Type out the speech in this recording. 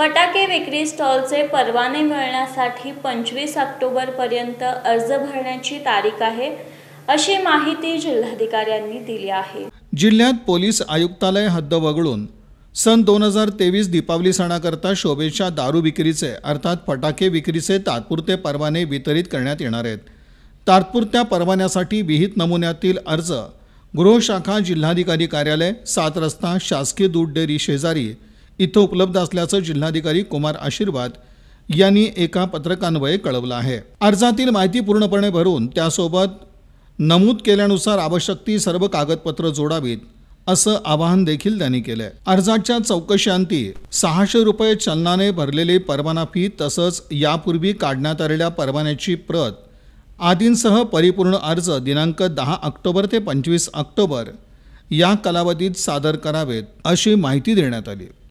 फटाके विक्री स्टॉलचे परवाने मिळण्यासाठी पंचवीस ऑक्टोबरपर्यंत अर्ज भरण्याची तारीख आहे अशी माहिती जिल्हाधिकाऱ्यांनी दिली आहे जिल्ह्यात पोलीस आयुक्तालय हद्द वगळून सन दोन हजार तेवीस दीपावली सणाकरता शोभेच्या दारू विक्रीचे अर्थात फटाके विक्रीचे तात्पुरते परवाने वितरित करण्यात येणार आहेत तात्पुरत्या परवान्यासाठी विहित नमुन्यातील अर्ज गृहशाखा जिल्हाधिकारी कार्यालय सात रस्ता शासकीय दूध डेअरी शेजारी इथं उपलब्ध असल्याचं जिल्हाधिकारी कुमार आशीर्वाद यांनी एका पत्रकान्वये कळवलं आहे अर्जातील माहिती पूर्णपणे भरून त्यासोबत नमूद केल्यानुसार आवश्यक ती सर्व कागदपत्र जोडावीत असं आवाहन देखील त्यांनी केलंय अर्जाच्या चौकशांती सहाशे रुपये चलनाने भरलेली परवाना फी तसंच यापूर्वी काढण्यात आलेल्या परवान्याची प्रत आदींसह परिपूर्ण अर्ज दिनांक दहा ऑक्टोबर ते पंचवीस ऑक्टोबर या कालावधीत सादर करावेत अशी माहिती देण्यात आली